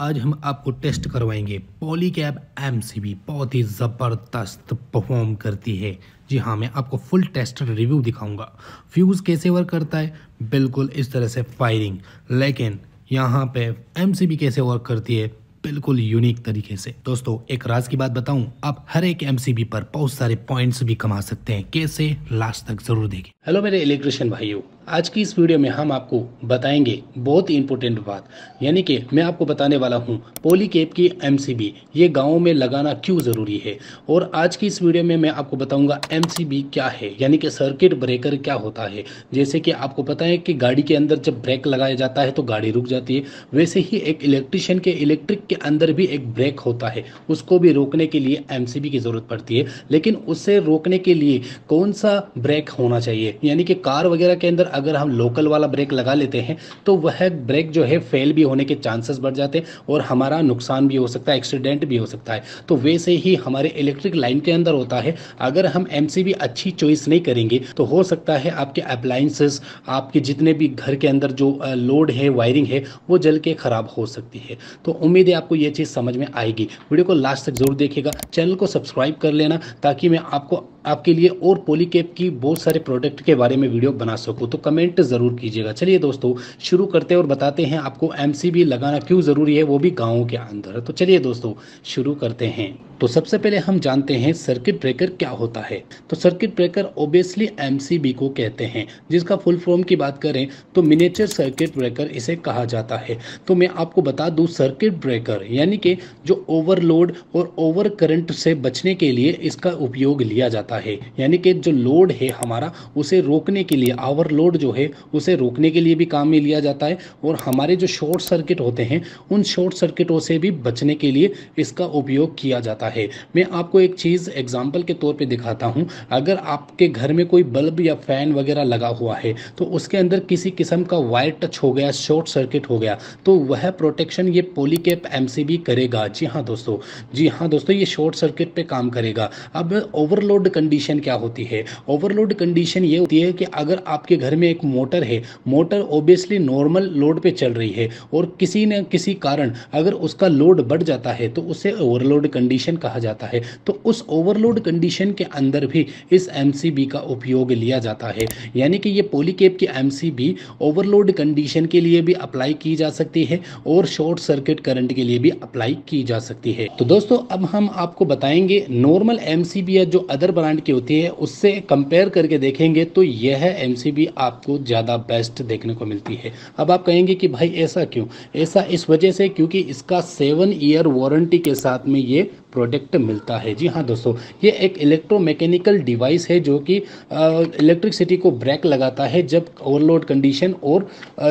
आज हम आपको टेस्ट करवाएंगे कैब एम सी बी बहुत ही ज़बरदस्त परफॉर्म करती है जी हाँ मैं आपको फुल टेस्ट रिव्यू दिखाऊंगा फ्यूज़ कैसे वर्क करता है बिल्कुल इस तरह से फायरिंग लेकिन यहाँ पे एम सी बी कैसे वर्क करती है बिल्कुल यूनिक तरीके से दोस्तों एक राज की बात बताऊं आप हर एक एमसीबी पर बहुत सारे पॉइंट्स भी कमा सकते हैं कैसे लास्ट तक जरूर देखें हेलो मेरे इलेक्ट्रिशियन भाइयों आज की इस वीडियो में हम आपको बताएंगे बहुत ही इंपॉर्टेंट बात यानी कि मैं आपको बताने वाला हूं पॉलीकेप की एमसीबी ये गांवों में लगाना क्यों ज़रूरी है और आज की इस वीडियो में मैं आपको बताऊंगा एमसीबी क्या है यानी कि सर्किट ब्रेकर क्या होता है जैसे कि आपको पता है कि गाड़ी के अंदर जब ब्रेक लगाया जाता है तो गाड़ी रुक जाती है वैसे ही एक इलेक्ट्रिशियन के इलेक्ट्रिक के अंदर भी एक ब्रेक होता है उसको भी रोकने के लिए एम की ज़रूरत पड़ती है लेकिन उससे रोकने के लिए कौन सा ब्रेक होना चाहिए यानी कि कार वगैरह के अंदर अगर हम लोकल वाला ब्रेक लगा लेते हैं तो वह ब्रेक जो है फेल भी होने के चांसेस बढ़ जाते हैं और हमारा नुकसान भी हो सकता है एक्सीडेंट भी हो सकता है तो वैसे ही हमारे इलेक्ट्रिक लाइन के अंदर होता है अगर हम एम अच्छी चॉइस नहीं करेंगे तो हो सकता है आपके अप्लाइंसेस आपके जितने भी घर के अंदर जो लोड है वायरिंग है वो जल के ख़राब हो सकती है तो उम्मीद है आपको ये चीज़ समझ में आएगी वीडियो को लास्ट तक जरूर देखिएगा चैनल को सब्सक्राइब कर लेना ताकि मैं आपको आपके लिए और पोलिकेप की बहुत सारे प्रोडक्ट के बारे में वीडियो बना सकूँ तो कमेंट ज़रूर कीजिएगा चलिए दोस्तों शुरू करते हैं और बताते हैं आपको एम लगाना क्यों ज़रूरी है वो भी गाँव के अंदर तो चलिए दोस्तों शुरू करते हैं तो सबसे पहले हम जानते हैं सर्किट ब्रेकर क्या होता है तो सर्किट ब्रेकर ओबियसली एम को कहते हैं जिसका फुल फॉर्म की बात करें तो मिनेचर सर्किट ब्रेकर इसे कहा जाता है तो मैं आपको बता दूं सर्किट ब्रेकर यानी कि जो ओवरलोड और ओवर करंट से बचने के लिए इसका उपयोग लिया जाता है जाता है यानी कि जो लोड है हमारा उसे रोकने के लिए आवर लोड जो है उसे रोकने के लिए भी काम में लिया जाता है और हमारे जो शॉर्ट सर्किट होते हैं उन शॉर्ट सर्किटों से भी बचने के लिए इसका उपयोग किया जाता है मैं आपको एक चीज़ एग्जाम्पल के तौर पर दिखाता हूँ अगर आपके घर में कोई बल्ब या फैन वगैरह लगा हुआ है तो उसके अंदर किसी किस्म का वायर टच हो गया शॉर्ट सर्किट हो गया तो वह प्रोटेक्शन ये पोलिकेप एम करेगा जी हाँ दोस्तों जी हाँ दोस्तों ये शॉर्ट सर्किट पे काम करेगा अब ओवरलोड कंडीशन क्या होती है ओवरलोड कंडीशन ये होती है कि अगर आपके घर में एक मोटर है मोटर ओबियसली नॉर्मल लोड पे चल रही है और किसी न किसी कारण अगर उसका लोड बढ़ जाता है तो उसे ओवरलोड कंडीशन कहा जाता है तो उस ओवरलोड कंडीशन के अंदर भी इस एम का उपयोग लिया जाता है यानी कि ये पोलिकेप की एम ओवरलोड कंडीशन के लिए भी अप्लाई की जा सकती है और शॉर्ट सर्किट करंट के लिए भी अप्लाई की जा सकती है तो दोस्तों अब हम आपको बताएंगे नॉर्मल एम जो अदर ब्रांड ब्रांड की होती है उससे कंपेयर करके देखेंगे तो यह एम आपको ज़्यादा बेस्ट देखने को मिलती है अब आप कहेंगे कि भाई ऐसा क्यों ऐसा इस वजह से क्योंकि इसका सेवन ईयर वारंटी के साथ में ये प्रोडक्ट मिलता है जी हाँ दोस्तों ये एक इलेक्ट्रोमैकेनिकल डिवाइस है जो कि इलेक्ट्रिसिटी को ब्रेक लगाता है जब ओवरलोड कंडीशन और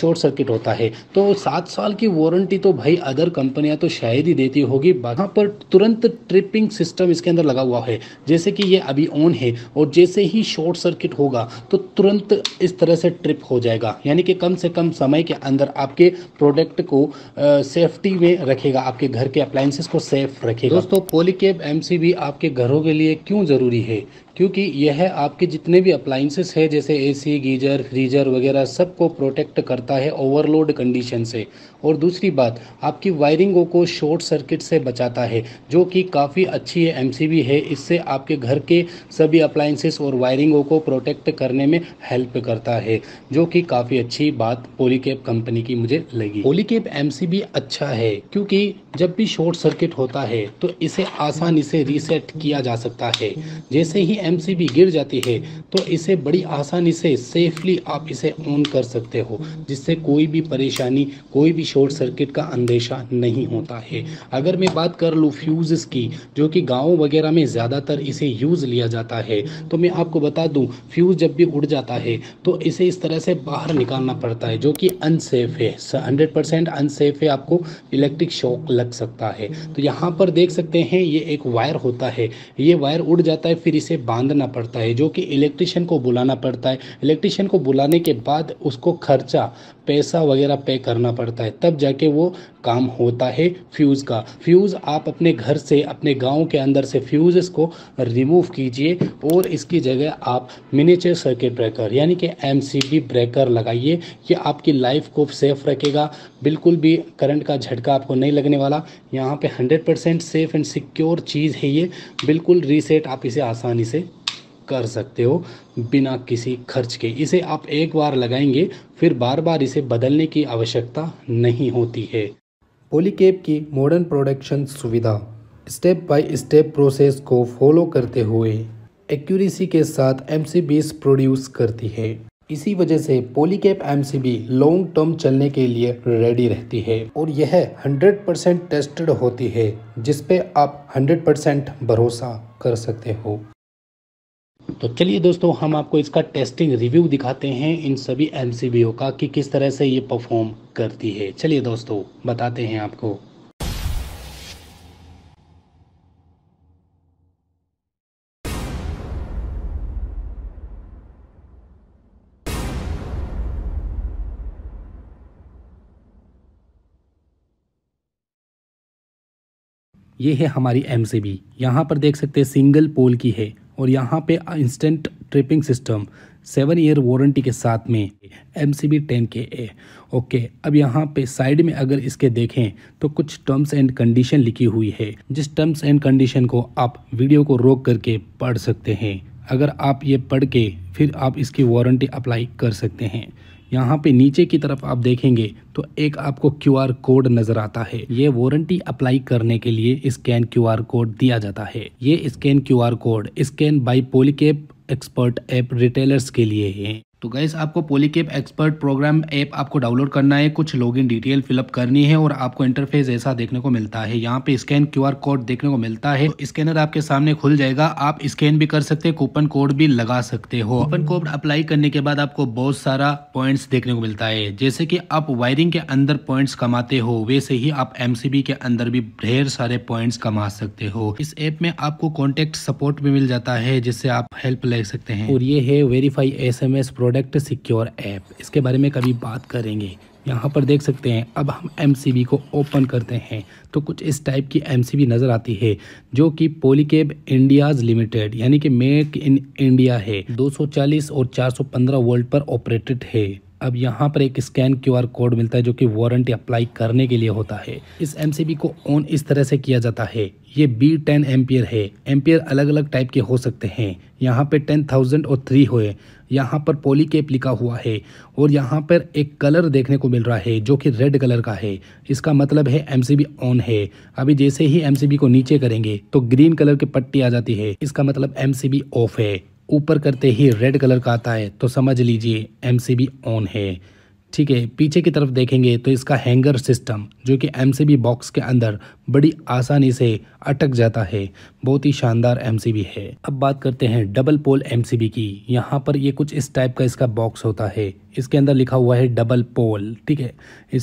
शॉर्ट सर्किट होता है तो सात साल की वारंटी तो भाई अदर कंपनियां तो शायद ही देती होगी वहाँ पर तुरंत ट्रिपिंग सिस्टम इसके अंदर लगा हुआ है जैसे कि ये अभी ऑन है और जैसे ही शॉर्ट सर्किट होगा तो तुरंत इस तरह से ट्रिप हो जाएगा यानी कि कम से कम समय के अंदर आपके प्रोडक्ट को सेफ्टी में रखेगा आपके घर के अप्लाइंसेस को सेफ रखेगा दोस्तों पोलिकेब एमसीबी आपके घरों के लिए क्यों ज़रूरी है क्योंकि यह आपके जितने भी अप्लाइंसेस है जैसे एसी गीजर फ्रीजर वगैरह सबको प्रोटेक्ट करता है ओवरलोड कंडीशन से और दूसरी बात आपकी वायरिंगों को शॉर्ट सर्किट से बचाता है जो कि काफ़ी अच्छी सी एमसीबी है इससे आपके घर के सभी अप्लाइंसेस और वायरिंगों को प्रोटेक्ट करने में हेल्प करता है जो कि काफ़ी अच्छी बात पोलीकेप कंपनी की मुझे लगी पोलीकेप एमसीबी अच्छा है क्योंकि जब भी शॉर्ट सर्किट होता है तो इसे आसानी से रीसेट किया जा सकता है जैसे ही एम गिर जाती है तो इसे बड़ी आसानी से सेफली आप इसे ऑन कर सकते हो जिससे कोई भी परेशानी कोई भी शॉर्ट सर्किट का अंदेशा नहीं होता है अगर मैं बात कर लूँ फ्यूज़ की जो कि गाँव वगैरह में ज़्यादातर इसे यूज़ लिया जाता है तो मैं आपको बता दूँ फ्यूज़ जब भी उड़ जाता है तो इसे इस तरह से बाहर निकालना पड़ता है जो कि अनसेफ है हंड्रेड परसेंट अनसेफ है आपको इलेक्ट्रिक शॉक लग सकता है तो यहाँ पर देख सकते हैं ये एक वायर होता है ये वायर उड़ जाता है फिर इसे बांधना पड़ता है जो कि इलेक्ट्रिशियन को बुलाना पड़ता है इलेक्ट्रिशियन को बुलाने के बाद उसको खर्चा पैसा वगैरह पे करना पड़ता है तब जाके वो काम होता है फ्यूज़ का फ्यूज़ आप अपने घर से अपने गांव के अंदर से फ्यूज़ को रिमूव कीजिए और इसकी जगह आप मिनीचर सर्किट ब्रेकर यानी कि एम ब्रेकर लगाइए ये आपकी लाइफ को सेफ रखेगा बिल्कुल भी करंट का झटका आपको नहीं लगने वाला यहाँ पे 100% सेफ एंड सिक्योर चीज़ है ये बिल्कुल रीसेट आप इसे आसानी से कर सकते हो बिना किसी खर्च के इसे आप एक बार लगाएंगे फिर बार बार इसे बदलने की आवश्यकता नहीं होती है पोलीकेप की मॉडर्न प्रोडक्शन सुविधा स्टेप बाय स्टेप प्रोसेस को फॉलो करते हुए एक्यूरेसी के साथ एम प्रोड्यूस करती है इसी वजह से पोलीकेप एम लॉन्ग टर्म चलने के लिए रेडी रहती है और यह 100% टेस्टेड होती है जिसपे आप 100% भरोसा कर सकते हो तो चलिए दोस्तों हम आपको इसका टेस्टिंग रिव्यू दिखाते हैं इन सभी एम का कि किस तरह से ये परफॉर्म करती है चलिए दोस्तों बताते हैं आपको ये है हमारी एम सी यहाँ पर देख सकते हैं सिंगल पोल की है और यहाँ पे instant tripping system seven year warranty के साथ में एम सी बी टेन के ए ओके अब यहाँ पे साइड में अगर इसके देखें तो कुछ टर्म्स एंड कंडीशन लिखी हुई है जिस टर्म्स एंड कंडीशन को आप वीडियो को रोक करके पढ़ सकते हैं अगर आप ये पढ़ के फिर आप इसकी वारंटी अप्लाई कर सकते हैं यहाँ पे नीचे की तरफ आप देखेंगे तो एक आपको क्यूआर कोड नज़र आता है ये वारंटी अप्लाई करने के लिए स्कैन क्यूआर कोड दिया जाता है ये scan QR code scan by Polycab expert app retailers के लिए है तो गैस आपको पोलिकेप एक्सपर्ट प्रोग्राम ऐप आपको डाउनलोड करना है कुछ लॉगिन डिटेल फिलअप करनी है और आपको इंटरफेस ऐसा देखने को मिलता है यहाँ पे स्कैन क्यूआर कोड देखने को मिलता है तो स्कैनर आपके सामने खुल जाएगा आप स्कैन भी कर सकते हैं कूपन कोड भी लगा सकते हो कूपन कोड अप्लाई करने के बाद आपको बहुत सारा पॉइंट देखने को मिलता है जैसे की आप वायरिंग के अंदर पॉइंट कमाते हो वैसे ही आप एम के अंदर भी ढेर सारे पॉइंट कमा सकते हो इस ऐप में आपको कॉन्टेक्ट सपोर्ट भी मिल जाता है जिससे आप हेल्प ले सकते हैं और ये है verify S M S product product secure app इसके बारे में कभी बात करेंगे यहाँ पर देख सकते हैं अब हम एम को ओपन करते हैं तो कुछ इस टाइप की एम नज़र आती है जो कि पोलिकेब इंडियाज लिमिटेड यानी कि मेक इन इंडिया है 240 और 415 वर्ल्ड पर ऑपरेटेड है अब यहाँ पर एक स्कैन क्यूआर कोड मिलता है जो कि वारंटी अप्लाई करने के लिए होता है इस एमसीबी को ऑन इस तरह से किया जाता है ये बी टेन एम्पियर है एम्पियर अलग अलग टाइप के हो सकते हैं यहाँ पे टेन थाउजेंड और थ्री हुए यहाँ पर पॉलीकेप लिखा हुआ है और यहाँ पर एक कलर देखने को मिल रहा है जो कि रेड कलर का है इसका मतलब है एमसीबी ऑन है अभी जैसे ही एमसीबी को नीचे करेंगे तो ग्रीन कलर की पट्टी आ जाती है इसका मतलब एमसीबी ऑफ है ऊपर करते ही रेड कलर का आता है तो समझ लीजिए एम ऑन है ठीक है पीछे की तरफ देखेंगे तो इसका हैंगर सिस्टम जो कि एम बॉक्स के अंदर बड़ी आसानी से अटक जाता है बहुत ही शानदार एम है अब बात करते हैं डबल पोल एम की यहाँ पर ये कुछ इस टाइप का इसका बॉक्स होता है इसके अंदर लिखा हुआ है डबल पोल ठीक है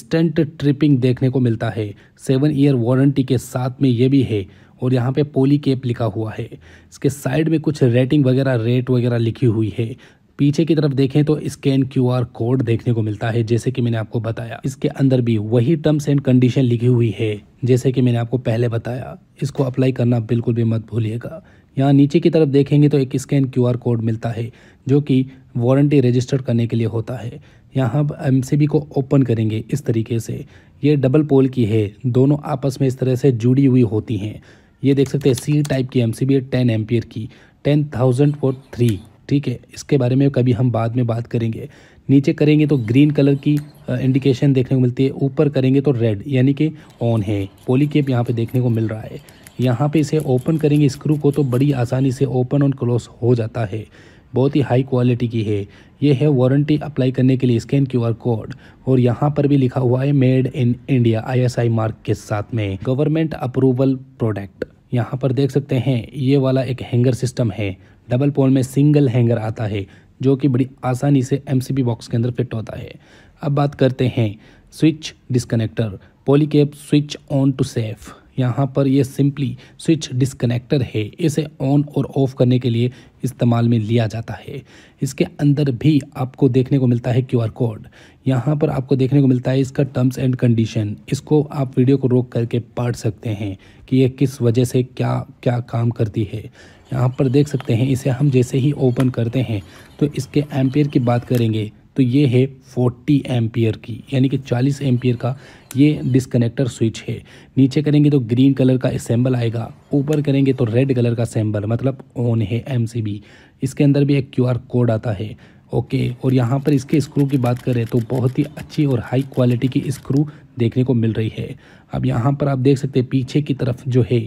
स्टेंट ट्रिपिंग देखने को मिलता है सेवन ईयर वारंटी के साथ में ये भी है और यहाँ पे पोली केप लिखा हुआ है इसके साइड में कुछ रेटिंग वगैरह रेट वगैरह लिखी हुई है पीछे की तरफ देखें तो स्कैन क्यू आर कोड देखने को मिलता है जैसे कि मैंने आपको बताया इसके अंदर भी वही टर्म्स एंड कंडीशन लिखी हुई है जैसे कि मैंने आपको पहले बताया इसको अप्लाई करना बिल्कुल भी मत भूलिएगा यहाँ नीचे की तरफ देखेंगे तो एक स्कैन क्यू आर कोड मिलता है जो कि वारंटी रजिस्टर करने के लिए होता है यहाँ हम एम को ओपन करेंगे इस तरीके से ये डबल पोल की है दोनों आपस में इस तरह से जुड़ी हुई होती हैं ये देख सकते हैं सी टाइप की M C B ten ampere की टेन थाउजेंड फोर थ्री ठीक है इसके बारे में कभी हम बाद में बात करेंगे नीचे करेंगे तो ग्रीन कलर की इंडिकेशन देखने को मिलती है ऊपर करेंगे तो रेड यानी कि ऑन है पोली केप यहाँ पर देखने को मिल रहा है यहाँ पे इसे ओपन करेंगे स्क्रू को तो बड़ी आसानी से ओपन और क्लोज हो जाता है बहुत ही हाई क्वालिटी की है ये है वारंटी अप्लाई करने के लिए स्कैन क्यूआर कोड और यहाँ पर भी लिखा हुआ है made in India ISI mark के साथ में गवर्नमेंट अप्रूवल प्रोडक्ट यहाँ पर देख सकते हैं ये वाला एक हैंगर सिस्टम है डबल पोल में सिंगल हैंगर आता है जो कि बड़ी आसानी से एम बॉक्स के अंदर फिट होता है अब बात करते हैं switch disconnector Polycab switch on to safe यहाँ पर यह सिंपली स्विच डिस्कनेक्टर है इसे ऑन और ऑफ करने के लिए इस्तेमाल में लिया जाता है इसके अंदर भी आपको देखने को मिलता है क्यूआर कोड यहाँ पर आपको देखने को मिलता है इसका टर्म्स एंड कंडीशन इसको आप वीडियो को रोक करके पढ़ सकते हैं कि ये किस वजह से क्या क्या काम करती है यहाँ पर देख सकते हैं इसे हम जैसे ही ओपन करते हैं तो इसके एम्पियर की बात करेंगे तो ये है 40 एम्पियर की यानी कि 40 एम्पियर का ये डिसकनेक्टर स्विच है नीचे करेंगे तो ग्रीन कलर का सैम्बल आएगा ऊपर करेंगे तो रेड कलर का सैम्बल मतलब ऑन है एम इसके अंदर भी एक क्यू कोड आता है ओके और यहाँ पर इसके स्क्रू की बात करें तो बहुत ही अच्छी और हाई क्वालिटी की स्क्रू देखने को मिल रही है अब यहाँ पर आप देख सकते हैं पीछे की तरफ जो है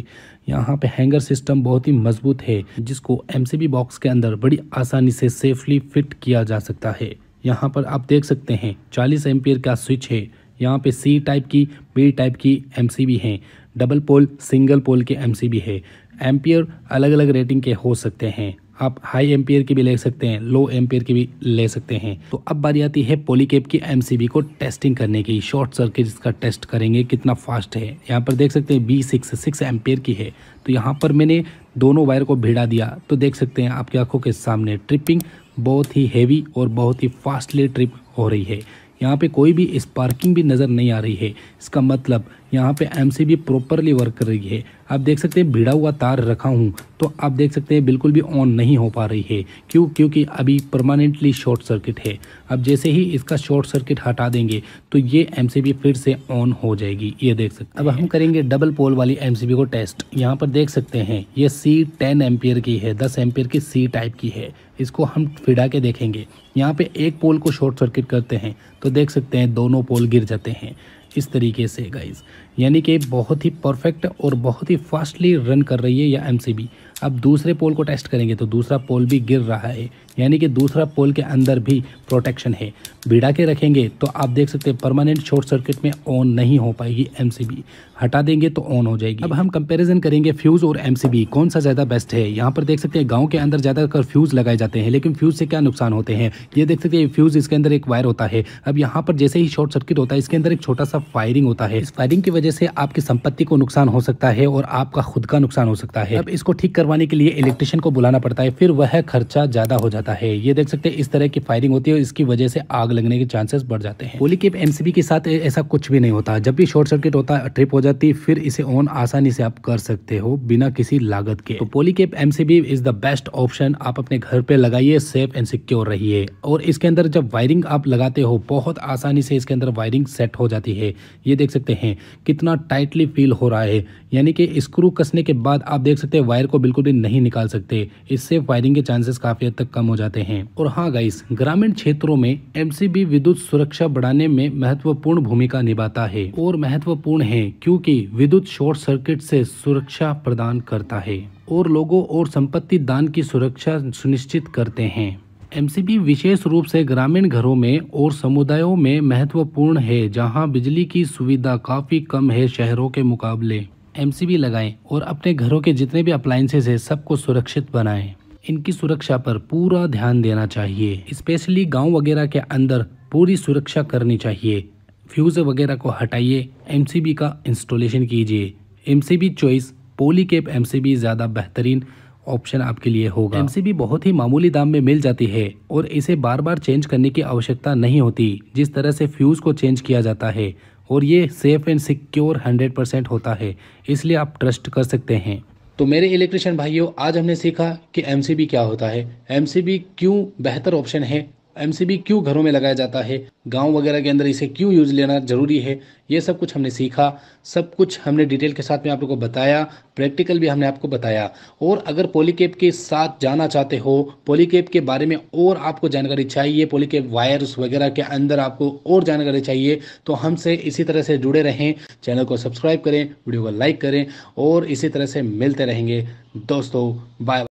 यहाँ पे हैंगर सिस्टम बहुत ही मजबूत है जिसको एमसीबी बॉक्स के अंदर बड़ी आसानी से सेफली फिट किया जा सकता है यहाँ पर आप देख सकते हैं 40 एम्पियर का स्विच है यहाँ पे सी टाइप की बी टाइप की एम हैं डबल पोल सिंगल पोल के एम है एम्पियर अलग अलग रेटिंग के हो सकते हैं आप हाई एम्पियर की भी ले सकते हैं लो एम्पियर की भी ले सकते हैं तो अब बारी आती है पोलीकेप की एम को टेस्टिंग करने की शॉर्ट सर्किट इसका टेस्ट करेंगे कितना फास्ट है यहाँ पर देख सकते हैं बी सिक्स सिक्स एम्पियर की है तो यहाँ पर मैंने दोनों वायर को भिड़ा दिया तो देख सकते हैं आपकी आंखों के सामने ट्रिपिंग बहुत ही हैवी और बहुत ही फास्टली ट्रिप हो रही है यहाँ पे कोई भी स्पार्किंग भी नज़र नहीं आ रही है इसका मतलब यहाँ पे एमसीबी प्रॉपरली वर्क कर रही है आप देख सकते हैं भिड़ा हुआ तार रखा हूँ तो आप देख सकते हैं बिल्कुल भी ऑन नहीं हो पा रही है क्यों क्योंकि अभी परमानेंटली शॉर्ट सर्किट है अब जैसे ही इसका शॉर्ट सर्किट हटा देंगे तो ये एम फिर से ऑन हो जाएगी ये देख सकते अब हम करेंगे डबल पोल वाली एम को टेस्ट यहाँ पर देख सकते हैं ये सी टेन एम्पियर की है दस एम्पियर की सी टाइप की है इसको हम फिड़ा के देखेंगे यहाँ पे एक पोल को शॉर्ट सर्किट करते हैं तो देख सकते हैं दोनों पोल गिर जाते हैं इस तरीके से गाइज यानी कि बहुत ही परफेक्ट और बहुत ही फास्टली रन कर रही है यह एम अब दूसरे पोल को टेस्ट करेंगे तो दूसरा पोल भी गिर रहा है यानी कि दूसरा पोल के अंदर भी प्रोटेक्शन है बिड़ा के रखेंगे तो आप देख सकते हैं परमानेंट शॉर्ट सर्किट में ऑन नहीं हो पाएगी एम हटा देंगे तो ऑन हो जाएगी अब हम कंपेरिजन करेंगे फ्यूज और एमसीबी कौन सा ज्यादा बेस्ट है यहाँ पर देख सकते हैं गाँव के अंदर ज्यादातर फ्यूज लगाए जाते हैं लेकिन फ्यूज से क्या नुकसान होते हैं ये देख सकते हैं फ्यूज इसके अंदर एक वायर होता है अब यहाँ पर जैसे ही शॉर्ट सर्किट होता है इसके अंदर एक छोटा सा फायरिंग होता है इस फायरिंग की वजह से आपकी संपत्ति को नुकसान हो सकता है और आपका खुद का नुकसान हो सकता है अब इसको ठीक करवाने के लिए इलेक्ट्रिशियन को बुलाना पड़ता है फिर वह खर्चा ज्यादा हो जाता है ये देख सकते हैं इस तरह की फायरिंग होती है और इसकी वजह से आग लगने के चांसेस बढ़ जाते हैं के एमसीबी के साथ ऐसा कुछ भी नहीं होता जब भी शॉर्ट सर्किट होता है ट्रिप हो जाता लगत फिर इसे ऑन आसानी से आप कर सकते हो बिना किसी लागत के तो C MCB is the best option आप अपने घर पे लगाइए सेफ एंड सिक्योर रहिए और इसके अंदर जब वायरिंग आप लगाते हो बहुत आसानी से इसके अंदर वायरिंग सेट हो जाती है ये देख सकते हैं कितना टाइटली फील हो रहा है यानी कि स्क्रू कसने के बाद आप देख सकते हैं वायर को बिल्कुल भी नहीं निकाल सकते इससे वायरिंग के चांसेस काफी हद तक कम हो जाते हैं और हाँ गाइस ग्रामीण क्षेत्रों में एमसीबी विद्युत सुरक्षा बढ़ाने में महत्वपूर्ण भूमिका निभाता है और महत्वपूर्ण है क्यों की विद्युत शॉर्ट सर्किट से सुरक्षा प्रदान करता है और लोगों और संपत्ति दान की सुरक्षा सुनिश्चित करते हैं एमसीबी विशेष रूप से ग्रामीण घरों में और समुदायों में महत्वपूर्ण है जहां बिजली की सुविधा काफ़ी कम है शहरों के मुकाबले एमसीबी लगाएं और अपने घरों के जितने भी अप्लायसेज हैं सबको सुरक्षित बनाएं इनकी सुरक्षा पर पूरा ध्यान देना चाहिए स्पेशली गांव वगैरह के अंदर पूरी सुरक्षा करनी चाहिए फ्यूज़ वगैरह को हटाइए एमसीबी का इंस्टॉलेशन कीजिए एमसीबी चॉइस पॉलीकेप एमसीबी ज़्यादा बेहतरीन ऑप्शन आपके लिए होगा एमसीबी बहुत ही मामूली दाम में मिल जाती है और इसे बार बार चेंज करने की आवश्यकता नहीं होती जिस तरह से फ्यूज़ को चेंज किया जाता है और ये सेफ़ एंड सिक्योर 100 परसेंट होता है इसलिए आप ट्रस्ट कर सकते हैं तो मेरे इलेक्ट्रिशियन भाइयों आज हमने सीखा कि एम क्या होता है एम क्यों बेहतर ऑप्शन है एमसीबी क्यों घरों में लगाया जाता है गांव वगैरह के अंदर इसे क्यों यूज लेना जरूरी है ये सब कुछ हमने सीखा सब कुछ हमने डिटेल के साथ में आप लोगों को बताया प्रैक्टिकल भी हमने आपको बताया और अगर पॉलीकेप के साथ जाना चाहते हो पॉलीकेप के बारे में और आपको जानकारी चाहिए पॉलीकेप वायर्स वगैरह के अंदर आपको और जानकारी चाहिए तो हमसे इसी तरह से जुड़े रहें चैनल को सब्सक्राइब करें वीडियो को लाइक करें और इसी तरह से मिलते रहेंगे दोस्तों बाय